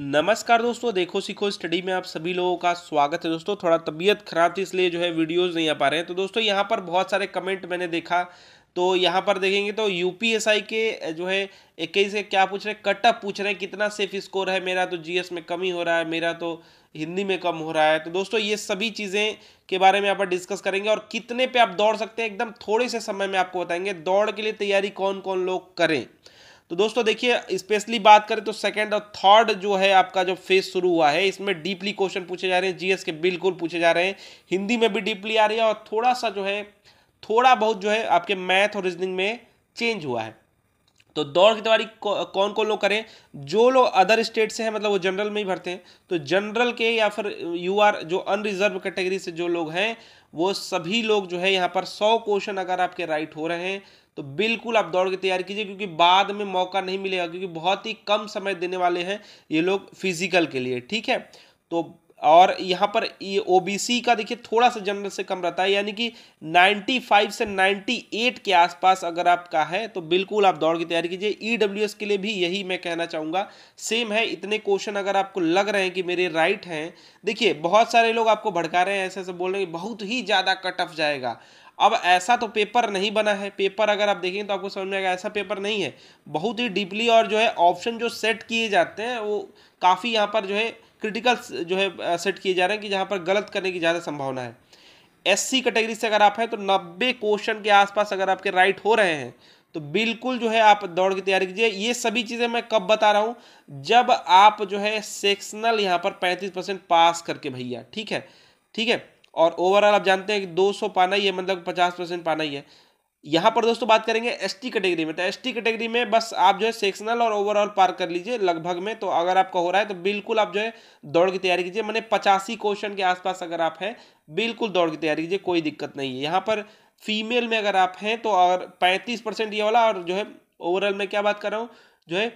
नमस्कार दोस्तों देखो सीखो स्टडी में आप सभी लोगों का स्वागत है दोस्तों थोड़ा तबीयत खराब थी इसलिए जो है वीडियोस नहीं आ पा रहे हैं तो दोस्तों यहाँ पर बहुत सारे कमेंट मैंने देखा तो यहाँ पर देखेंगे तो यूपीएसआई के जो है इक्कीस से क्या पूछ रहे हैं कटअप पूछ रहे हैं कितना सेफ स्कोर है मेरा तो जीएस में कमी हो रहा है मेरा तो हिंदी में कम हो रहा है तो दोस्तों ये सभी चीज़ें के बारे में यहाँ पर डिस्कस करेंगे और कितने पे आप दौड़ सकते हैं एकदम थोड़े से समय में आपको बताएंगे दौड़ के लिए तैयारी कौन कौन लोग करें तो दोस्तों देखिए स्पेशली बात करें तो सेकंड और थर्ड जो है आपका जो फेज शुरू हुआ है इसमें डीपली क्वेश्चन पूछे जा रहे हैं जीएस के बिल्कुल पूछे जा रहे हैं हिंदी में भी डीपली आ रही है और थोड़ा सा जो है थोड़ा बहुत जो है आपके मैथ और रीजनिंग में चेंज हुआ है तो दौड़ की तैयारी कौन कौन लोग करें जो लोग अदर स्टेट से हैं मतलब वो जनरल में ही भरते हैं तो जनरल के या फिर यू आर जो अनरिजर्व कैटेगरी से जो लोग हैं वो सभी लोग जो है यहाँ पर सौ क्वेश्चन अगर आपके राइट हो रहे हैं तो बिल्कुल आप दौड़ की तैयारी कीजिए क्योंकि बाद में मौका नहीं मिलेगा क्योंकि बहुत ही कम समय देने वाले हैं ये लोग फिजिकल के लिए ठीक है तो और यहाँ पर ये ओबीसी का देखिए थोड़ा सा जनरल से कम रहता है यानी कि 95 से 98 के आसपास अगर आपका है तो बिल्कुल आप दौड़ की तैयारी कीजिए ईडब्ल्यूएस e के लिए भी यही मैं कहना चाहूँगा सेम है इतने क्वेश्चन अगर आपको लग रहे हैं कि मेरे राइट हैं देखिए बहुत सारे लोग आपको भड़का रहे हैं ऐसे ऐसे बोल रहे हैं बहुत ही ज़्यादा कट ऑफ जाएगा अब ऐसा तो पेपर नहीं बना है पेपर अगर आप देखेंगे तो आपको समझ में आएगा ऐसा पेपर नहीं है बहुत ही डीपली और जो है ऑप्शन जो सेट किए जाते हैं वो काफ़ी यहाँ पर जो है क्रिटिकल uh, जो है सेट uh, किए जा रहे हैं कि जहाँ पर गलत करने की ज़्यादा संभावना है एससी कैटेगरी से अगर आप हैं तो नब्बे क्वेश्चन के आसपास अगर आपके राइट हो रहे हैं तो बिल्कुल जो है आप दौड़ की तैयारी कीजिए ये सभी चीज़ें मैं कब बता रहा हूँ जब आप जो है सेक्शनल यहाँ पर पैंतीस परसेंट पास करके भैया ठीक है ठीक है और ओवरऑल आप जानते हैं कि 200 पाना ही है मतलब 50 परसेंट पाना ही है यहाँ पर दोस्तों बात करेंगे टी कैटेगरी में तो टी कैटेगरी में बस आप जो है सेक्शनल और ओवरऑल पार कर लीजिए लगभग में तो अगर आपका हो रहा है तो बिल्कुल आप जो है दौड़ की तैयारी कीजिए मैंने पचासी क्वेश्चन के आसपास अगर आप हैं बिल्कुल दौड़ की तैयारी कीजिए कोई दिक्कत नहीं है यहाँ पर फीमेल में अगर आप हैं तो अगर पैंतीस परसेंट ये वाला और जो है ओवरऑल में क्या बात कर रहा हूँ जो है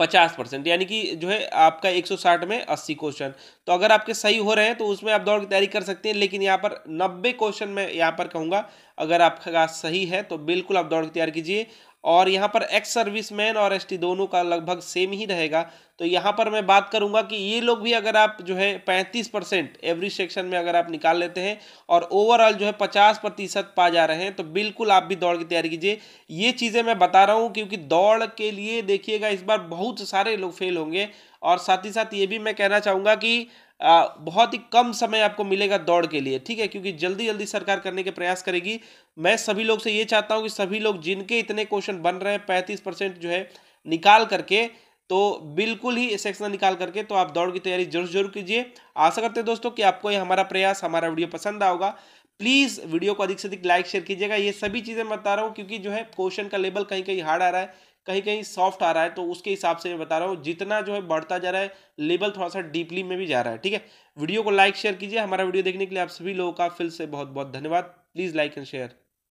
पचास परसेंट यानी कि जो है आपका एक सौ साठ में अस्सी क्वेश्चन तो अगर आपके सही हो रहे हैं तो उसमें आप दौड़ की तैयारी कर सकते हैं लेकिन यहाँ पर नब्बे क्वेश्चन मैं यहाँ पर कहूँगा अगर आपका सही है तो बिल्कुल आप दौड़ की तैयारी कीजिए और यहाँ पर एक्स सर्विसमैन और एसटी दोनों का लगभग सेम ही रहेगा तो यहाँ पर मैं बात करूँगा कि ये लोग भी अगर आप जो है पैंतीस परसेंट एवरी सेक्शन में अगर आप निकाल लेते हैं और ओवरऑल जो है पचास प्रतिशत पा जा रहे हैं तो बिल्कुल आप भी दौड़ की तैयारी कीजिए ये चीज़ें मैं बता रहा हूँ क्योंकि दौड़ के लिए देखिएगा इस बार बहुत सारे लोग फेल होंगे और साथ ही साथ ये भी मैं कहना चाहूँगा कि बहुत ही कम समय आपको मिलेगा दौड़ के लिए ठीक है क्योंकि जल्दी जल्दी सरकार करने के प्रयास करेगी मैं सभी लोग से ये चाहता हूँ कि सभी लोग जिनके इतने क्वेश्चन बन रहे हैं पैंतीस परसेंट जो है निकाल करके तो बिल्कुल ही सेक्शन निकाल करके तो आप दौड़ की तैयारी जरूर जरूर कीजिए आशा करते हैं दोस्तों कि आपको ये हमारा प्रयास हमारा वीडियो पसंद आओगा प्लीज़ वीडियो को अधिक से अधिक लाइक शेयर कीजिएगा ये सभी चीज़ें मैं बता रहा हूँ क्योंकि जो है क्वेश्चन का लेवल कहीं कहीं हार्ड आ रहा है कहीं कहीं सॉफ्ट आ रहा है तो उसके हिसाब से मैं बता रहा हूँ जितना जो है बढ़ता जा रहा है लेवल थोड़ा सा डीपली में भी जा रहा है ठीक है वीडियो को लाइक शेयर कीजिए हमारा वीडियो देखने के लिए आप सभी लोगों का फिर से बहुत बहुत धन्यवाद प्लीज़ लाइक एंड शेयर